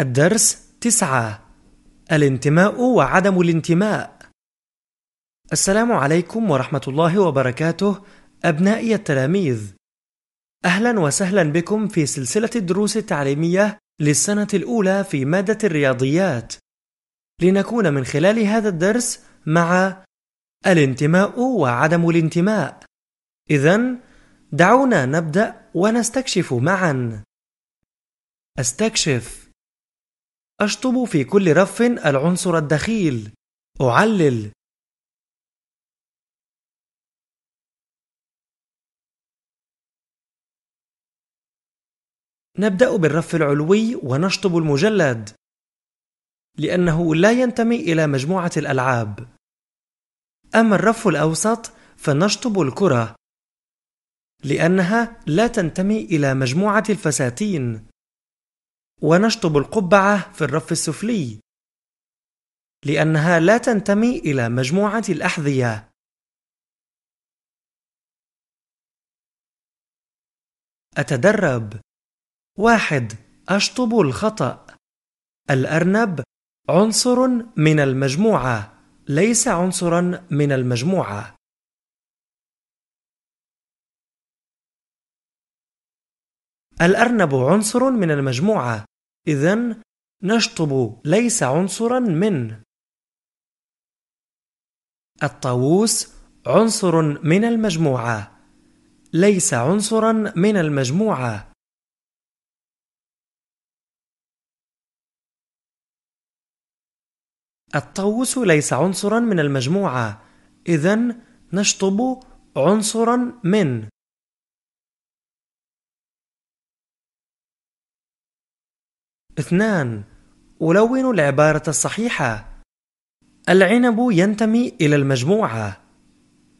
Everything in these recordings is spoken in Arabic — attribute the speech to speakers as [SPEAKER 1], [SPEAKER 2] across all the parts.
[SPEAKER 1] الدرس تسعة الانتماء وعدم الانتماء السلام عليكم ورحمة الله وبركاته أبنائي التلاميذ أهلا وسهلا بكم في سلسلة الدروس التعليمية للسنة الأولى في مادة الرياضيات لنكون من خلال هذا الدرس مع الانتماء وعدم الانتماء إذا دعونا نبدأ ونستكشف معا استكشف أشطب في كل رف العنصر الدخيل أعلل نبدأ بالرف العلوي ونشطب المجلد لأنه لا ينتمي إلى مجموعة الألعاب أما الرف الأوسط فنشطب الكرة لأنها لا تنتمي إلى مجموعة الفساتين ونشطب القبعة في الرف السفلي لأنها لا تنتمي إلى مجموعة الأحذية أتدرب واحد أشطب الخطأ الأرنب عنصر من المجموعة ليس عنصرا من المجموعة الأرنب عنصر من المجموعة إذا نشطب ليس عنصرا من الطاووس عنصر من المجموعة ليس عنصرا من المجموعة الطاووس ليس عنصرا من المجموعة إذا نشطب عنصرا من اثنان ألون العبارة الصحيحة العنب ينتمي إلى المجموعة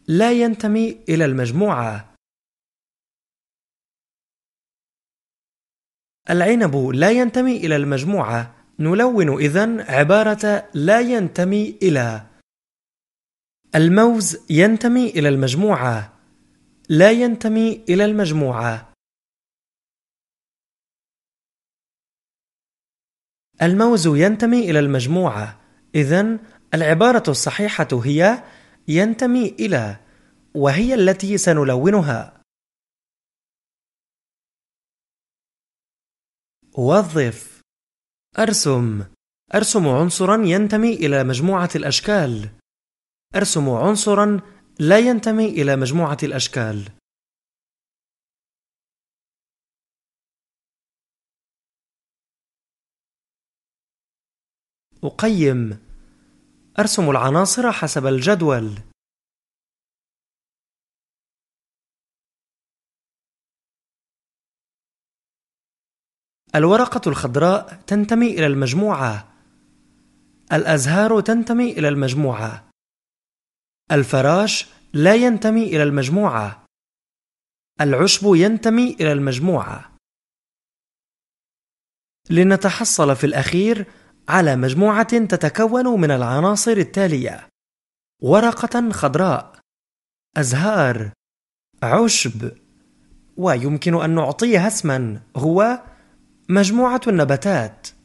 [SPEAKER 1] لا ينتمي إلى المجموعة العنب لا ينتمي إلى المجموعة نلون إذن عبارة لا ينتمي إلى الموز ينتمي إلى المجموعة لا ينتمي إلى المجموعة الموز ينتمي إلى المجموعة إذا العبارة الصحيحة هي ينتمي إلى وهي التي سنلونها وظف أرسم أرسم عنصرا ينتمي إلى مجموعة الأشكال أرسم عنصرا لا ينتمي إلى مجموعة الأشكال أقيم أرسم العناصر حسب الجدول الورقة الخضراء تنتمي إلى المجموعة الأزهار تنتمي إلى المجموعة الفراش لا ينتمي إلى المجموعة العشب ينتمي إلى المجموعة لنتحصل في الأخير على مجموعة تتكون من العناصر التالية: ورقة خضراء، أزهار، عشب، ويمكن أن نعطيها اسمًا هو مجموعة النباتات.